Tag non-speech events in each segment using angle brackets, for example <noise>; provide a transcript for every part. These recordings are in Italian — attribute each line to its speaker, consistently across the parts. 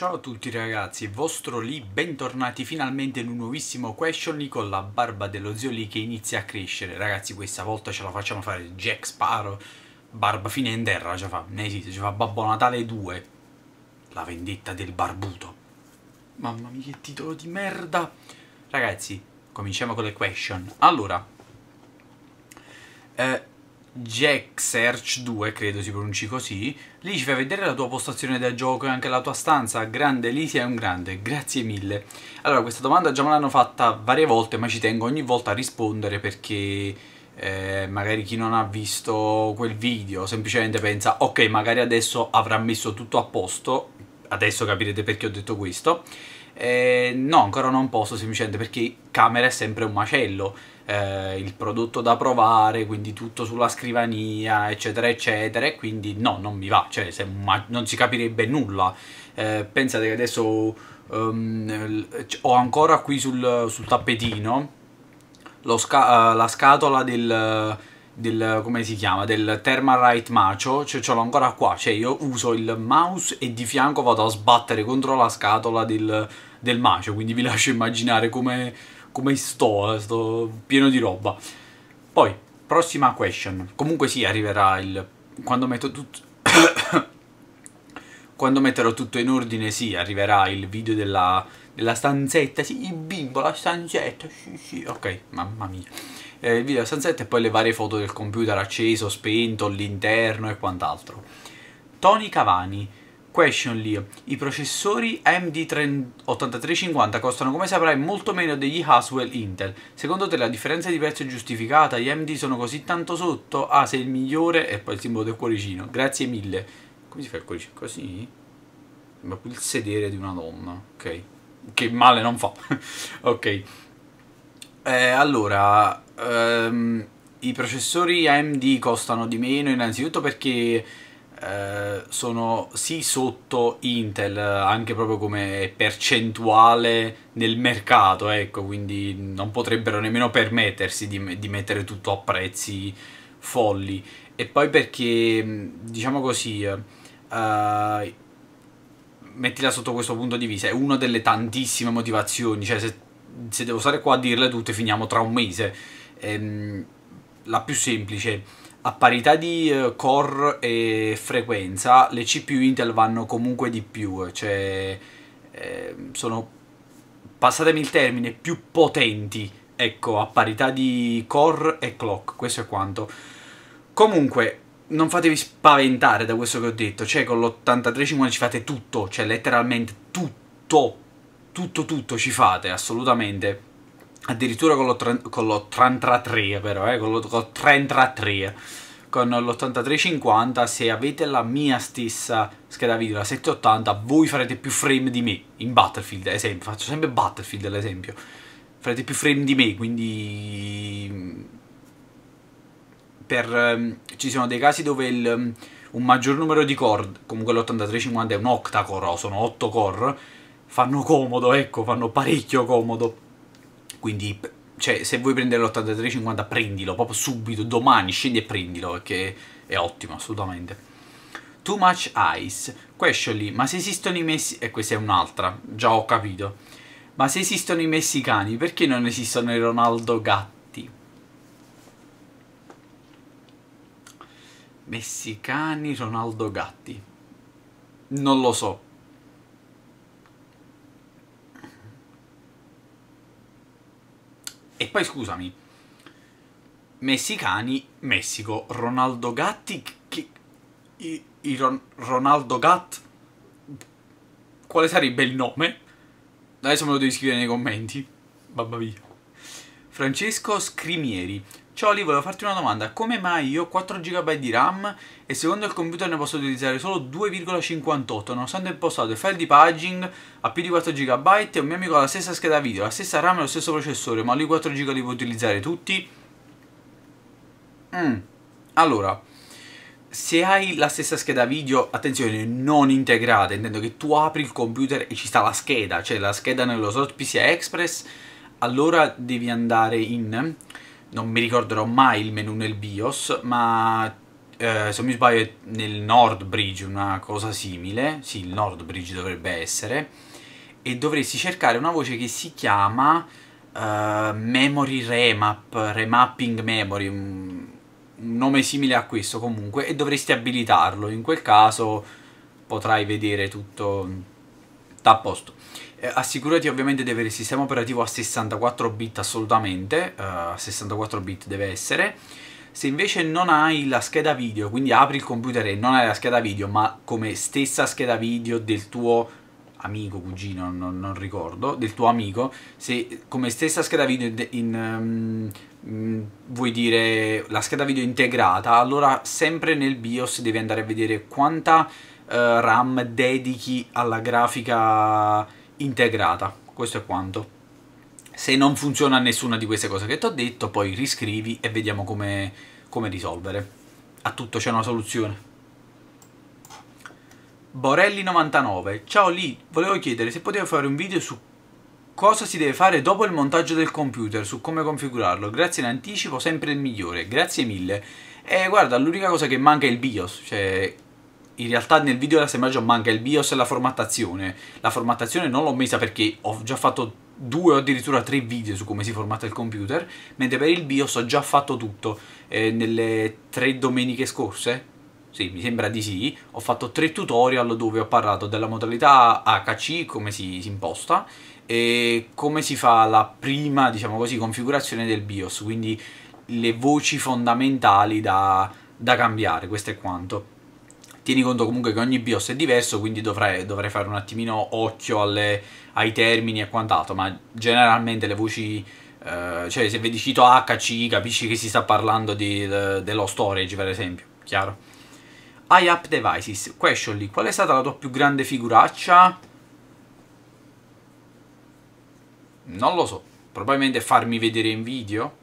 Speaker 1: Ciao a tutti ragazzi, vostro Lì, bentornati finalmente in un nuovissimo question con la barba dello zio Lì che inizia a crescere. Ragazzi, questa volta ce la facciamo fare Jack Sparrow, barba fine in terra, ce fa, ne esiste, ce fa Babbo Natale 2, la vendetta del barbuto. Mamma mia, che titolo di merda! Ragazzi, cominciamo con le question. Allora, eh, Jack Search 2, credo si pronunci così, lì ci fai vedere la tua postazione da gioco e anche la tua stanza, grande lì sei un grande, grazie mille. Allora questa domanda già me l'hanno fatta varie volte ma ci tengo ogni volta a rispondere perché eh, magari chi non ha visto quel video semplicemente pensa ok magari adesso avrà messo tutto a posto, adesso capirete perché ho detto questo, eh, no, ancora non posso semplicemente perché camera è sempre un macello. Eh, il prodotto da provare, quindi tutto sulla scrivania, eccetera, eccetera. quindi no, non mi va, cioè non si capirebbe nulla. Eh, pensate che adesso um, ho ancora qui sul, sul tappetino sca eh, la scatola del del, come si chiama, del Thermarite Macho, cioè ce l'ho ancora qua, cioè io uso il mouse e di fianco vado a sbattere contro la scatola del, del macio, quindi vi <laughs> lascio immaginare come, come sto, eh, sto pieno di roba. Poi, prossima question. Comunque sì, arriverà il... Quando metto tutto... <coughs> Quando metterò tutto in ordine, sì, arriverà il video della, della stanzetta. Sì, il bimbo, la stanzetta, sì, sì. Ok, mamma mia. Eh, il video della stanzetta e poi le varie foto del computer acceso, spento, l'interno e quant'altro. Tony Cavani Questionly, i processori AMD8350 costano come saprai molto meno degli Haswell Intel. Secondo te la differenza di prezzo è giustificata? Gli AMD sono così tanto sotto? Ah, sei il migliore e poi il simbolo del cuoricino. Grazie mille. Come si fa il cuoricino? Così? Sembra più il sedere di una donna, ok? Che male non fa. <laughs> ok. Eh, allora, um, i processori AMD costano di meno innanzitutto perché eh, sono sì sotto Intel anche proprio come percentuale nel mercato, ecco, quindi non potrebbero nemmeno permettersi di, di mettere tutto a prezzi folli. E poi perché, mm, diciamo così, eh, mettila sotto questo punto di vista, è una delle tantissime motivazioni, cioè se, se devo stare qua a dirle tutte finiamo tra un mese. Ehm, la più semplice a parità di eh, core e frequenza, le CPU Intel vanno comunque di più, eh, cioè eh, sono, passatemi il termine, più potenti, ecco, a parità di core e clock, questo è quanto. Comunque, non fatevi spaventare da questo che ho detto, cioè con l'8350 ci fate tutto, cioè letteralmente tutto, tutto tutto ci fate, assolutamente addirittura con l'83 però, eh, con l'83 con l'8350 se avete la mia stessa scheda video, la 780, voi farete più frame di me in Battlefield, esempio, faccio sempre Battlefield l'esempio, farete più frame di me, quindi mm, per, mm, ci sono dei casi dove il, mm, un maggior numero di core, comunque l'8350 è un octa core, sono 8 core, fanno comodo, ecco, fanno parecchio comodo quindi cioè, se vuoi prendere l'8350 prendilo proprio subito, domani scendi e prendilo perché è ottimo assolutamente. Too much ice, question lì, ma se esistono i messi... e eh, questa è un'altra, già ho capito, ma se esistono i messicani perché non esistono i Ronaldo Gatti? Messicani, Ronaldo Gatti, non lo so E poi scusami, messicani, Messico, Ronaldo Gatti, che, i, i Ron, Ronaldo Gatt, quale sarebbe il nome? Adesso me lo devi scrivere nei commenti, babba mia. Francesco Scrimieri, Ciao lì, volevo farti una domanda, come mai io ho 4 GB di RAM e secondo il computer ne posso utilizzare solo 2,58 nonostante ho impostato il file di paging a più di 4 GB e un mio amico ha la stessa scheda video, la stessa RAM e lo stesso processore, ma lui 4 GB li può utilizzare tutti? Mm. Allora, se hai la stessa scheda video, attenzione, non integrata, intendo che tu apri il computer e ci sta la scheda, cioè la scheda nello slot PCI Express, allora devi andare in non mi ricorderò mai il menu nel BIOS, ma eh, se non mi sbaglio è nel Nord Bridge una cosa simile, sì il Nord Bridge dovrebbe essere, e dovresti cercare una voce che si chiama uh, Memory Remap, Remapping Memory, un nome simile a questo comunque, e dovresti abilitarlo, in quel caso potrai vedere tutto sta a posto. Eh, assicurati ovviamente di avere il sistema operativo a 64 bit assolutamente, a uh, 64 bit deve essere. Se invece non hai la scheda video, quindi apri il computer e non hai la scheda video, ma come stessa scheda video del tuo amico, cugino, non, non ricordo, del tuo amico, se come stessa scheda video in, um, vuoi dire la scheda video integrata, allora sempre nel BIOS devi andare a vedere quanta eh, RAM dedichi alla grafica integrata. Questo è quanto. Se non funziona nessuna di queste cose che ti ho detto, poi riscrivi e vediamo come, come risolvere. A tutto c'è una soluzione. Borelli99 Ciao Lì, volevo chiedere se potevo fare un video su cosa si deve fare dopo il montaggio del computer, su come configurarlo. Grazie in anticipo, sempre il migliore. Grazie mille. E eh, guarda, l'unica cosa che manca è il BIOS, cioè in realtà nel video dell'assemblaggio manca il BIOS e la formattazione. La formattazione non l'ho messa perché ho già fatto due o addirittura tre video su come si formatta il computer, mentre per il BIOS ho già fatto tutto. Eh, nelle tre domeniche scorse, sì, mi sembra di sì, ho fatto tre tutorial dove ho parlato della modalità HC, come si, si imposta, e come si fa la prima, diciamo così, configurazione del BIOS, quindi le voci fondamentali da, da cambiare, questo è quanto tieni conto comunque che ogni BIOS è diverso, quindi dovrei, dovrai fare un attimino occhio alle, ai termini e quant'altro, ma generalmente le voci... Eh, cioè se vedi cito HCI capisci che si sta parlando di, de, dello storage per esempio, chiaro? iApp Devices, questionly, qual è stata la tua più grande figuraccia? Non lo so, probabilmente farmi vedere in video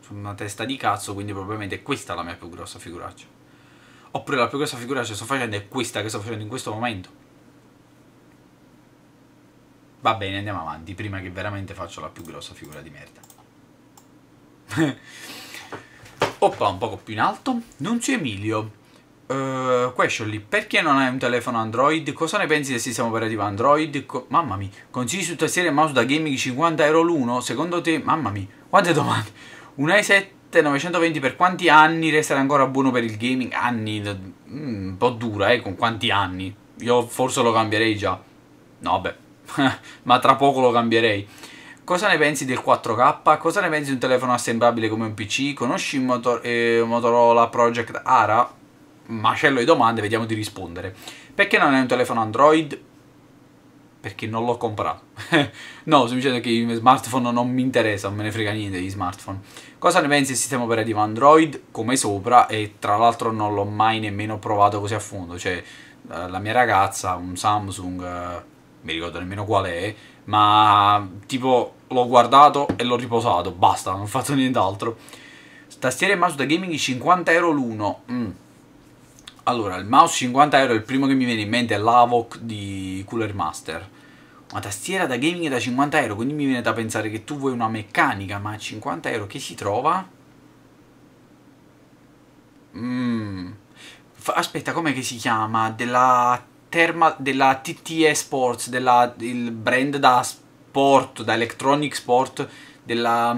Speaker 1: sono una testa di cazzo, quindi probabilmente questa è la mia più grossa figuraccia oppure la più grossa figura che cioè, sto facendo è questa che sto facendo in questo momento. Va bene, andiamo avanti, prima che veramente faccio la più grossa figura di merda. <laughs> Oppa, un poco più in alto. Nunzio Emilio. Uh, eh, Questionly, perché non hai un telefono Android? Cosa ne pensi del sistema operativo Android? Co mamma mia, consigli su tastiere e mouse da gaming 50 euro l'uno? Secondo te, mamma mia, quante domande? Un i7 920 per quanti anni resterà ancora buono per il gaming? Anni, mm, un po' dura, eh, con quanti anni? Io forse lo cambierei già. No, beh, <laughs> ma tra poco lo cambierei. Cosa ne pensi del 4K? Cosa ne pensi di un telefono assemblabile come un PC? Conosci Motor eh, Motorola Project Ara? Macello di domande, vediamo di rispondere. Perché non è un telefono Android? perché non l'ho comprato. <laughs> no, semplicemente che i smartphone non mi interessa, non me ne frega niente degli smartphone. Cosa ne pensi del sistema operativo Android? Come sopra, e tra l'altro non l'ho mai nemmeno provato così a fondo, cioè eh, la mia ragazza, ha un Samsung, eh, mi ricordo nemmeno qual è, ma tipo l'ho guardato e l'ho riposato, basta, non ho fatto nient'altro. Tastiere e mouse da gaming 50 euro l'uno. Mm. Allora, il mouse 50 euro, il primo che mi viene in mente è l'Avoc di Cooler Master. Una tastiera da gaming da 50 euro, quindi mi viene da pensare che tu vuoi una meccanica, ma a 50 euro che si trova? Mm. Aspetta, com'è che si chiama? Della, Therma, della TTE Sports, della, il brand da sport, da electronic sport, della...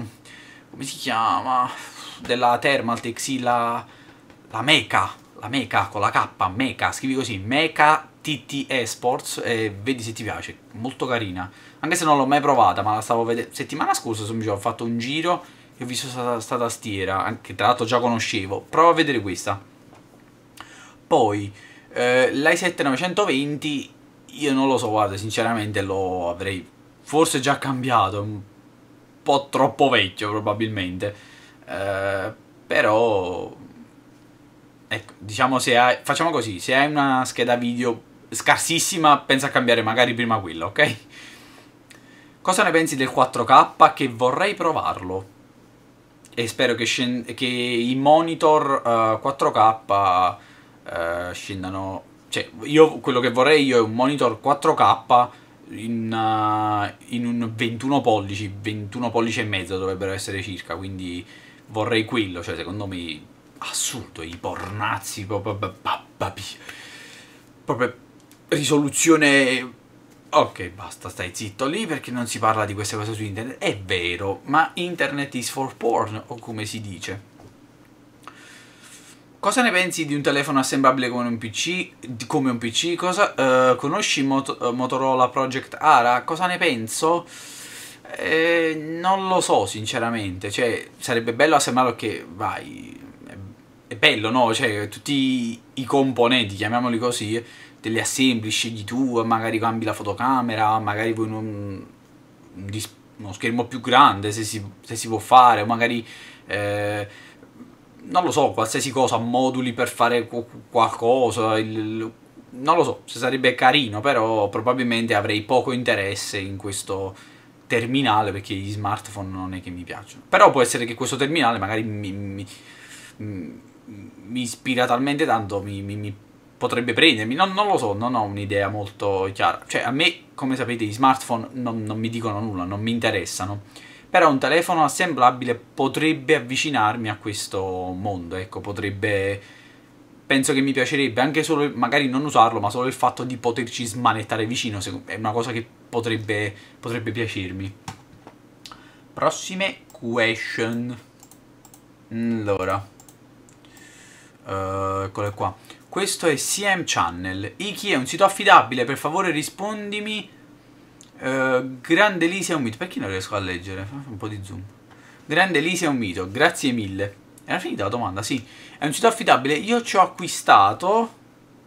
Speaker 1: come si chiama? Della Thermaltexi, la... la Mecca la Mecha con la K, Mecha, scrivi così, Mecha TT Esports e vedi se ti piace, molto carina. Anche se non l'ho mai provata, ma la stavo vedendo settimana scorsa, mi ho fatto un giro e ho visto stata, stata stiera, che tra l'altro già conoscevo. Prova a vedere questa. Poi, eh, l'i7920 io non lo so, guarda, sinceramente lo avrei forse già cambiato, un po' troppo vecchio probabilmente. Eh, però Ecco, diciamo se hai... Facciamo così, se hai una scheda video scarsissima, pensa a cambiare magari prima quella, ok? Cosa ne pensi del 4K? Che vorrei provarlo. E spero che, scend- che i monitor uh, 4K uh, scendano... Cioè, io quello che vorrei io è un monitor 4K in, uh, in un 21 pollici, 21 pollici e mezzo dovrebbero essere circa, quindi vorrei quello, cioè secondo me assurdo, i pornazzi, proprio risoluzione... Ok, basta, stai zitto lì perché non si parla di queste cose su internet. È vero, ma internet is for porn, o come si dice. Cosa ne pensi di un telefono assemblabile come un PC? Come un PC? Cosa, uh, conosci Mot Motorola Project Ara? Cosa ne penso? Eh, non lo so sinceramente, cioè sarebbe bello assemblarlo che vai, è bello, no? Cioè, tutti i componenti, chiamiamoli così, te li assembli, scegli tu, magari cambi la fotocamera, magari vuoi un, un uno schermo più grande, se si, se si può fare, o magari... Eh, non lo so, qualsiasi cosa, moduli per fare qualcosa, il, non lo so, se sarebbe carino, però probabilmente avrei poco interesse in questo terminale perché gli smartphone non è che mi piacciono. Però può essere che questo terminale magari mi, mi, mi mi ispira talmente tanto, mi, mi, mi potrebbe prendermi. Non, non, lo so, non ho un'idea molto chiara. Cioè, a me, come sapete, i smartphone non, non mi dicono nulla, non mi interessano. Però un telefono assemblabile potrebbe avvicinarmi a questo mondo, ecco, potrebbe... Penso che mi piacerebbe anche solo, magari non usarlo, ma solo il fatto di poterci smanettare vicino, è una cosa che potrebbe, potrebbe piacermi. Prossime question. Allora. Uh, eh, eccole qua. Questo è CM Channel. Iki è un sito affidabile, per favore rispondimi. Uh, grande Lisi è un mito. Perché non riesco a leggere? Fa un po' di zoom. Grande Lisi è un mito, grazie mille. Era finita la domanda, sì. È un sito affidabile. Io ci ho acquistato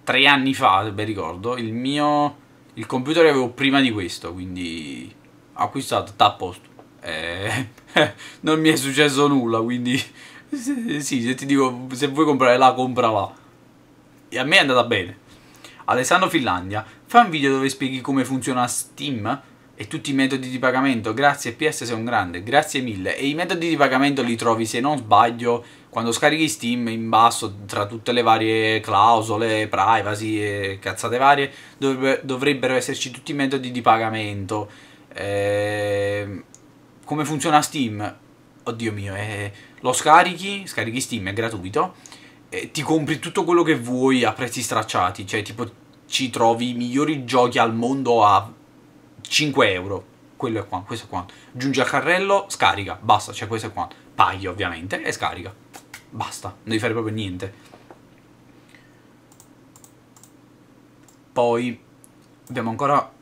Speaker 1: tre anni fa, se ben ricordo, il mio... Il computer che avevo prima di questo, quindi... Ho acquistato, sta a posto. Eh, <laughs> non mi è successo nulla, quindi <laughs> Sì, se ti dico, se vuoi comprare là, compra là. E a me è andata bene. Alessandro Finlandia, fa un video dove spieghi come funziona Steam e tutti i metodi di pagamento. Grazie PS sei un grande, grazie mille. E i metodi di pagamento li trovi, se non sbaglio, quando scarichi Steam in basso, tra tutte le varie clausole, privacy e cazzate varie, dovrebbero esserci tutti i metodi di pagamento. Eh, come funziona Steam? Oddio mio, è eh, lo scarichi, scarichi Steam, è gratuito, ti compri tutto quello che vuoi a prezzi stracciati, cioè tipo ci trovi i migliori giochi al mondo a 5 euro, quello è qua, questo è qua, giunge al carrello, scarica, basta, cioè questo è quanto, paghi ovviamente e scarica, basta, non devi fare proprio niente. Poi abbiamo ancora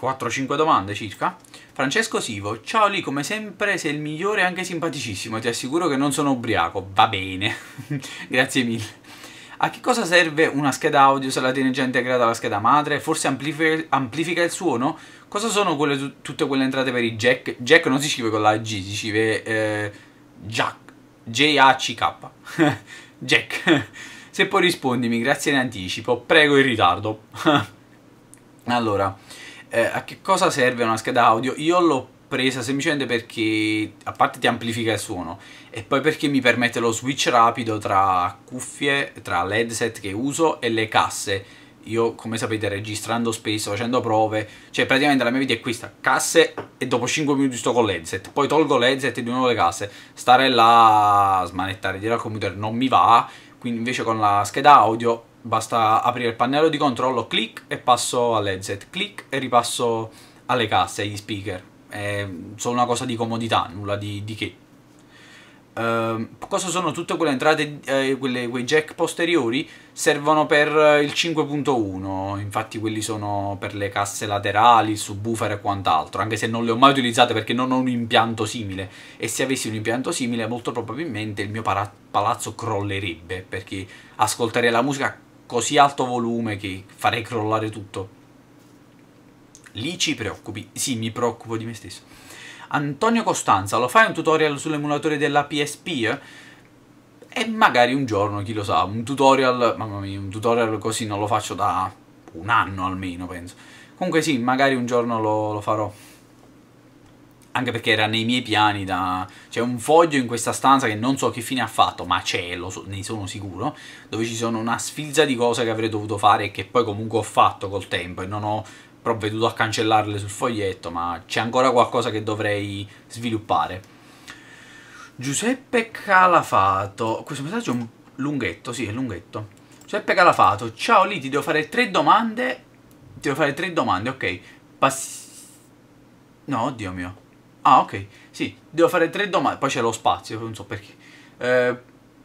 Speaker 1: 4-5 domande circa. Francesco Sivo, ciao lì come sempre sei il migliore e anche simpaticissimo, ti assicuro che non sono ubriaco, va bene, <laughs> grazie mille. A che cosa serve una scheda audio se la tiene già integrata alla scheda madre? Forse amplifica, amplifica il suono? Cosa sono quelle, tutte quelle entrate per i jack? Jack non si scrive con la G, si scrive eh, Jack, J-A-C-K, <laughs> Jack. Se poi rispondimi, grazie in anticipo, prego in ritardo. <laughs> allora... Eh, a che cosa serve una scheda audio? Io l'ho presa semplicemente perché a parte ti amplifica il suono e poi perché mi permette lo switch rapido tra cuffie, tra l'headset che uso e le casse. Io, come sapete, registrando spesso, facendo prove, cioè praticamente la mia vita è questa, casse e dopo 5 minuti sto con l'headset, poi tolgo l'headset e di nuovo le casse, stare là a smanettare dietro al computer non mi va, quindi invece con la scheda audio basta aprire il pannello di controllo, clic e passo all'headset, clic e ripasso alle casse, agli speaker. È solo una cosa di comodità, nulla di, di che. Uh, cosa sono tutte quelle entrate, eh, quelle, quei jack posteriori? Servono per eh, il 5.1, infatti quelli sono per le casse laterali, il subwoofer e quant'altro, anche se non le ho mai utilizzate perché non ho un impianto simile e se avessi un impianto simile molto probabilmente il mio palazzo crollerebbe perché ascolterei la musica così alto volume che farei crollare tutto. Lì ci preoccupi. Sì, mi preoccupo di me stesso. Antonio Costanza, lo fai un tutorial sull'emulatore della PSP? E magari un giorno, chi lo sa, un tutorial, mamma mia, un tutorial così non lo faccio da un anno almeno, penso. Comunque sì, magari un giorno lo, lo farò anche perché era nei miei piani da... c'è cioè, un foglio in questa stanza che non so che fine ha fatto, ma c'è, so, ne sono sicuro, dove ci sono una sfilza di cose che avrei dovuto fare e che poi comunque ho fatto col tempo e non ho provveduto a cancellarle sul foglietto, ma c'è ancora qualcosa che dovrei sviluppare. Giuseppe Calafato, questo messaggio è un lunghetto, sì è lunghetto. Giuseppe Calafato, ciao lì, ti devo fare tre domande, ti devo fare tre domande, ok. Pass... No, oddio mio. Ah, ok. Sì, devo fare tre domande. Poi c'è lo spazio, non so perché. Eh,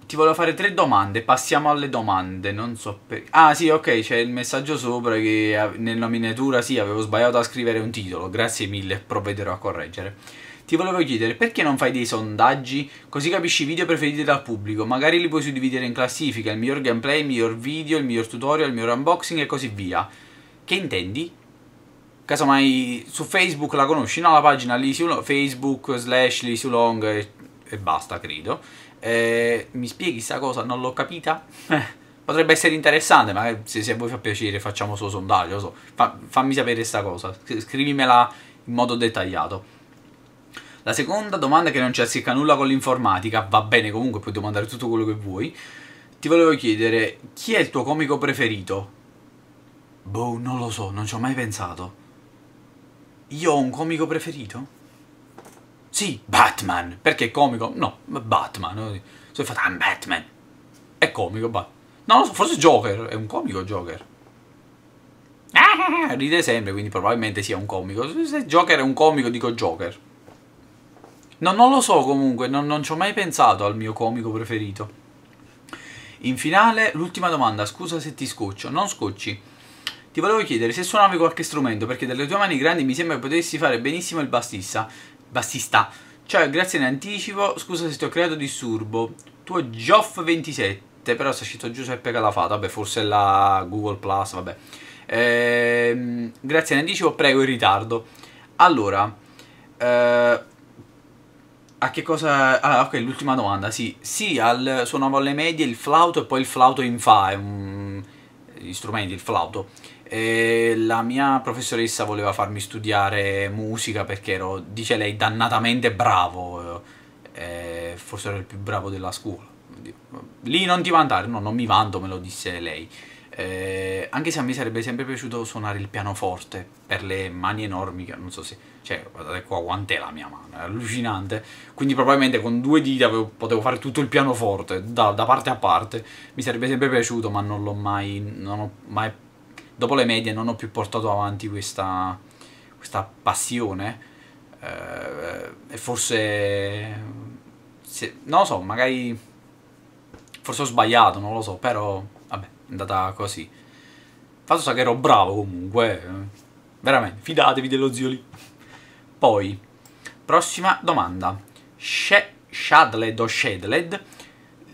Speaker 1: ti volevo fare tre domande. Passiamo alle domande. Non so perché. Ah, sì, ok. C'è il messaggio sopra che nella miniatura sì, avevo sbagliato a scrivere un titolo. Grazie mille, provvederò a correggere. Ti volevo chiedere perché non fai dei sondaggi così capisci i video preferiti dal pubblico, magari li puoi suddividere in classifica, il miglior gameplay, il miglior video, il miglior tutorial, il miglior unboxing e così via. Che intendi? casomai su Facebook la conosci, no? La pagina Lisiulong, Facebook slash Lisiulong e, e basta, credo. Eh, mi spieghi sta cosa? Non l'ho capita? Eh, potrebbe essere interessante, ma se, se a voi fa piacere facciamo solo sondaggio, so. fa, fammi sapere sta cosa, scrivimela in modo dettagliato. La seconda domanda è che non c'è circa nulla con l'informatica, va bene comunque, puoi domandare tutto quello che vuoi. Ti volevo chiedere, chi è il tuo comico preferito? Boh, non lo so, non ci ho mai pensato. Io ho un comico preferito? Sì, Batman. Perché comico? No, Batman. Sono fatto, I'm Batman. È comico, Batman. No, forse Joker. È un comico Joker. Ah, ride sempre, quindi probabilmente sia un comico. Se Joker è un comico, dico Joker. No, non lo so comunque, non, non ci ho mai pensato al mio comico preferito. In finale, l'ultima domanda, scusa se ti scoccio, non scocci. Ti volevo chiedere se suonavi qualche strumento, perché dalle tue mani grandi mi sembra che potessi fare benissimo il bassista. Bassista. Cioè, grazie in anticipo, scusa se ti ho creato disturbo. Tuo geoff 27 però sta scritto Giuseppe Calafato, vabbè, forse la Google Plus, vabbè. Ehm, grazie in anticipo, prego in ritardo. Allora, eh, a che cosa... Ah, ok, l'ultima domanda, sì. Sì, al, suonavo alle medie il flauto e poi il flauto in fa, è un gli strumenti, il flauto. E la mia professoressa voleva farmi studiare musica perché ero, dice lei, dannatamente bravo. Eh, forse ero il più bravo della scuola. Lì non ti vantare, no, non mi vanto, me lo disse lei. Eh, anche se a me sarebbe sempre piaciuto suonare il pianoforte per le mani enormi che non so se... Cioè, guardate qua quant'è la mia mano, è allucinante. Quindi probabilmente con due dita potevo fare tutto il pianoforte, da, da parte a parte. Mi sarebbe sempre piaciuto, ma non l'ho mai... Non ho mai... Dopo le medie non ho più portato avanti questa, questa passione. Eh, e forse... Se, non lo so, magari... Forse ho sbagliato, non lo so, però andata così. Fatto sa che ero bravo comunque, eh. veramente, fidatevi dello zio lì. Poi, prossima domanda. She Shadled o Shadled?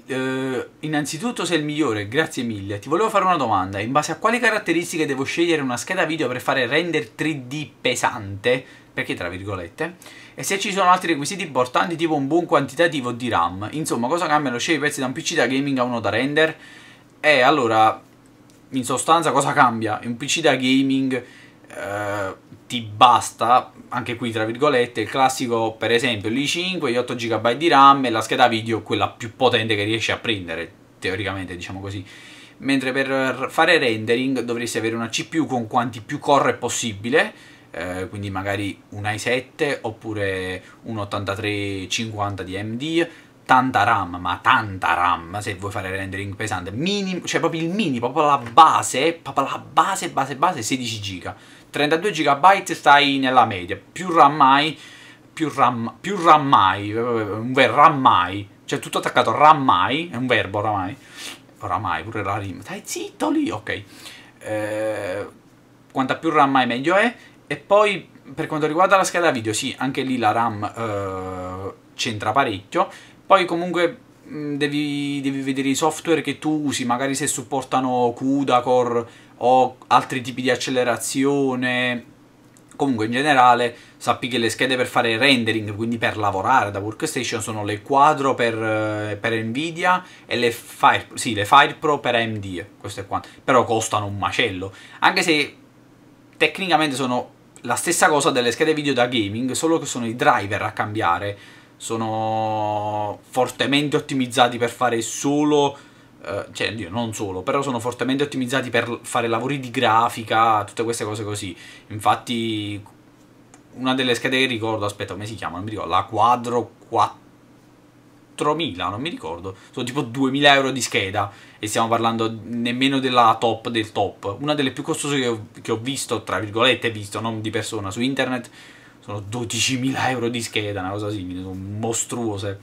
Speaker 1: Eh, innanzitutto sei il migliore, grazie mille. Ti volevo fare una domanda. In base a quali caratteristiche devo scegliere una scheda video per fare render 3D pesante? Perché tra virgolette? E se ci sono altri requisiti importanti tipo un buon quantitativo di RAM? Insomma, cosa cambiano? Scegli pezzi da un PC da gaming a uno da render? Eh, allora, in sostanza cosa cambia? Un PC da gaming eh, ti basta, anche qui tra virgolette, il classico per esempio l'i5, gli 8 GB di RAM e la scheda video quella più potente che riesci a prendere, teoricamente diciamo così. Mentre per fare rendering dovresti avere una CPU con quanti più core possibile, eh, quindi magari un i7 oppure un 8350 di AMD, tanta RAM, ma tanta RAM se vuoi fare rendering pesante, Minim cioè proprio il mini, proprio la base, proprio la base, base, base, 16 GB. 32 GB stai nella media, più RAM mai, più RAM, più RAM mai, un ver RAM mai, cioè tutto attaccato RAM mai, è un verbo oramai, oramai pure la rima, stai zitto lì, ok. Eh, quanta più RAM mai meglio è, e poi per quanto riguarda la scheda video, sì, anche lì la RAM eh, c'entra parecchio, poi comunque Devi, devi, vedere i software che tu usi, magari se supportano CUDA, Core o altri tipi di accelerazione. Comunque in generale sappi che le schede per fare rendering, quindi per lavorare da workstation, sono le Quadro per, eh, per Nvidia e le Fire, sì, le Fire Pro per AMD, queste qua, però costano un macello. Anche se tecnicamente sono la stessa cosa delle schede video da gaming, solo che sono i driver a cambiare sono fortemente ottimizzati per fare solo Uh, cioè non solo, però sono fortemente ottimizzati per fare lavori di grafica, tutte queste cose così. Infatti, una delle schede che ricordo, aspetta come si chiama, non mi ricordo, la Quadro 4000, non mi ricordo, sono tipo 2000 euro di scheda e stiamo parlando nemmeno della top del top. Una delle più costose che ho, che ho visto, tra virgolette, visto, non di persona, su internet sono 12.000 euro di scheda, una cosa simile, sono mostruose.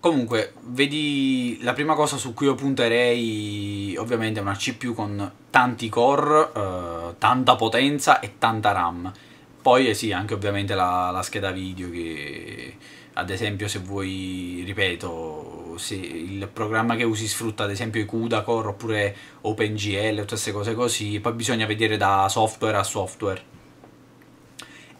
Speaker 1: Comunque, vedi, la prima cosa su cui io punterei ovviamente è una CPU con tanti core, eh, tanta potenza e tanta RAM. Poi eh sì, anche ovviamente la, la, scheda video che ad esempio se vuoi, ripeto, se il programma che usi sfrutta ad esempio i CUDA core oppure OpenGL o tutte queste cose così, poi bisogna vedere da software a software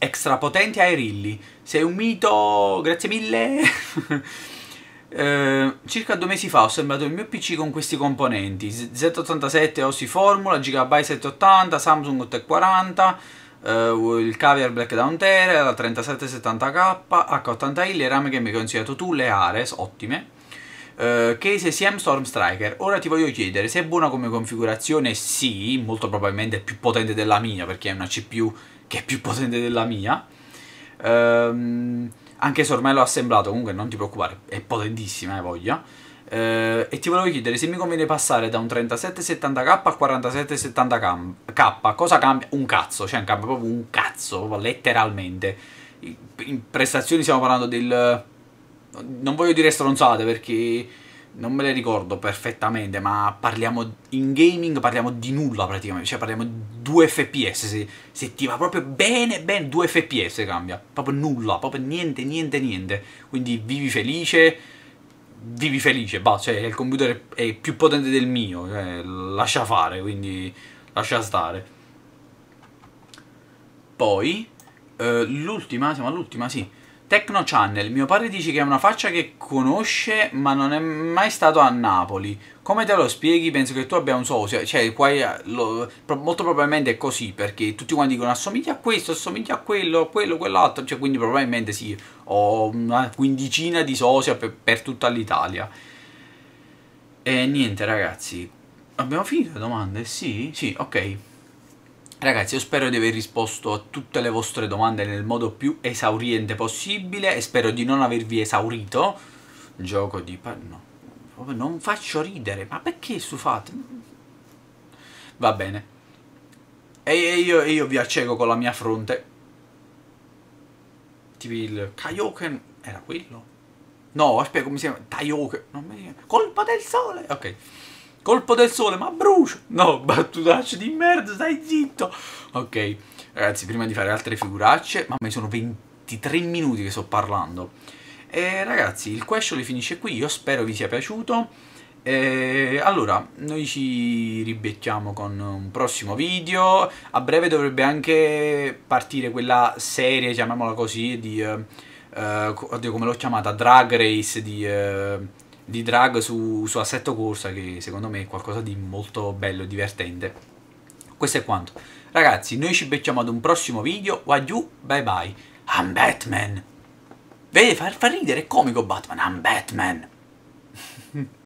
Speaker 1: extra Extrapotenti Aerilli, sei un mito, grazie mille. <laughs> eh, circa due mesi fa ho sembrato il mio PC con questi componenti Z87 Ossi Formula, Gigabyte 780, Samsung 840 Uh, eh, il Caviar Black Down Terra, la 3770K, H80i, le rame che mi hai consigliato tu, le Ares, ottime. Uh, case SIM Storm Striker, ora ti voglio chiedere se è buona come configurazione? Sì, molto probabilmente è più potente della mia perché è una CPU che è più potente della mia. Ehm, anche se ormai l'ho assemblato, comunque non ti preoccupare, è potentissima, hai eh, voglia. Ehm, e ti volevo chiedere se mi conviene passare da un 3770K a 4770K. Cosa cambia? Un cazzo, cioè cambia proprio un cazzo, letteralmente. In prestazioni stiamo parlando del... Non voglio dire stronzate perché non me le ricordo perfettamente, ma parliamo in gaming, parliamo di nulla praticamente, cioè parliamo di 2 fps, se, se ti va proprio bene, bene, 2 fps cambia, proprio nulla, proprio niente, niente, niente, quindi vivi felice, vivi felice, bah, cioè il computer è più potente del mio, cioè, lascia fare, quindi lascia stare. Poi, eh, l'ultima, siamo all'ultima, sì. Tecno Channel, mio padre dice che è una faccia che conosce ma non è mai stato a Napoli. Come te lo spieghi? Penso che tu abbia un socio, cioè lo, molto probabilmente è così perché tutti quanti dicono assomiglia a questo, assomiglia a quello, a quello, quell'altro, cioè, quindi probabilmente sì, ho una quindicina di soci per, per tutta l'Italia. E niente ragazzi, abbiamo finito le domande? Sì? Sì, ok. Ragazzi, io spero di aver risposto a tutte le vostre domande nel modo più esauriente possibile e spero di non avervi esaurito. Gioco di... no, non faccio ridere, ma perché stufate? Va bene. E io, io vi accego con la mia fronte. Tipo il Kaioken era quello? No, aspetta, come si chiama? Taioken. Non mi... Colpa del sole! Ok. Colpo del sole, ma brucio! No, battutacce di merda, stai zitto! Ok, ragazzi, prima di fare altre figuracce, mamma mia, sono 23 minuti che sto parlando. E ragazzi, il question finisce qui, io spero vi sia piaciuto. E allora, noi ci ribecchiamo con un prossimo video. A breve dovrebbe anche partire quella serie, chiamiamola così, di... Uh, oddio, come l'ho chiamata? Drag Race di... Uh, di drag su, su assetto corsa che secondo me è qualcosa di molto bello e divertente. Questo è quanto. Ragazzi, noi ci becciamo ad un prossimo video. Wagyu, bye bye. I'm Batman. Vede, fa, fa ridere, è comico Batman. I'm Batman. <laughs>